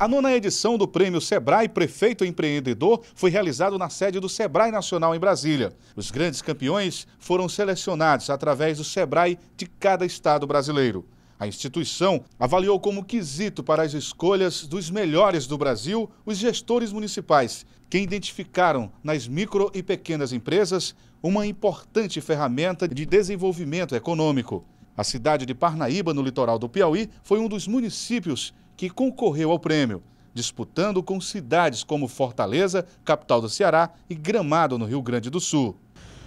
A nona edição do prêmio Sebrae Prefeito Empreendedor foi realizado na sede do Sebrae Nacional em Brasília. Os grandes campeões foram selecionados através do Sebrae de cada estado brasileiro. A instituição avaliou como quesito para as escolhas dos melhores do Brasil os gestores municipais, que identificaram nas micro e pequenas empresas uma importante ferramenta de desenvolvimento econômico. A cidade de Parnaíba, no litoral do Piauí, foi um dos municípios que concorreu ao prêmio, disputando com cidades como Fortaleza, capital do Ceará, e Gramado, no Rio Grande do Sul.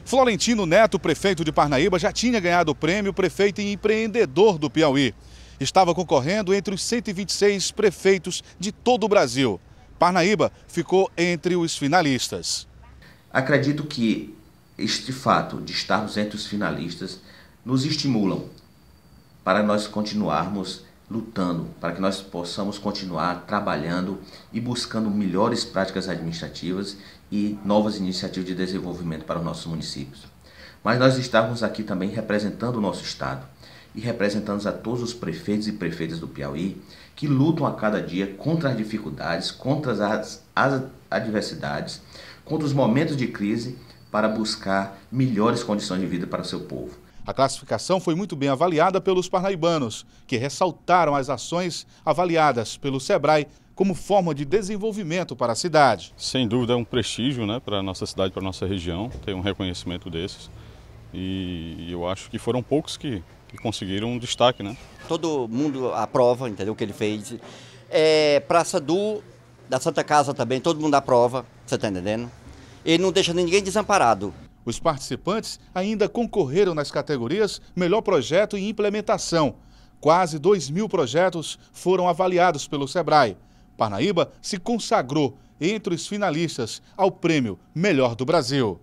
Florentino Neto, prefeito de Parnaíba, já tinha ganhado o prêmio Prefeito e Empreendedor do Piauí. Estava concorrendo entre os 126 prefeitos de todo o Brasil. Parnaíba ficou entre os finalistas. Acredito que este fato de estarmos entre os finalistas nos estimulam para nós continuarmos lutando para que nós possamos continuar trabalhando e buscando melhores práticas administrativas e novas iniciativas de desenvolvimento para os nossos municípios. Mas nós estamos aqui também representando o nosso Estado e representando a todos os prefeitos e prefeitas do Piauí que lutam a cada dia contra as dificuldades, contra as, as adversidades, contra os momentos de crise para buscar melhores condições de vida para o seu povo. A classificação foi muito bem avaliada pelos parnaibanos, que ressaltaram as ações avaliadas pelo SEBRAE como forma de desenvolvimento para a cidade. Sem dúvida é um prestígio né, para a nossa cidade, para a nossa região, ter um reconhecimento desses. E eu acho que foram poucos que, que conseguiram um destaque. Né? Todo mundo aprova, entendeu, o que ele fez. É, Praça do, da Santa Casa também, todo mundo aprova, você está entendendo? Ele não deixa ninguém desamparado. Os participantes ainda concorreram nas categorias Melhor Projeto e Implementação. Quase 2 mil projetos foram avaliados pelo SEBRAE. Parnaíba se consagrou entre os finalistas ao prêmio Melhor do Brasil.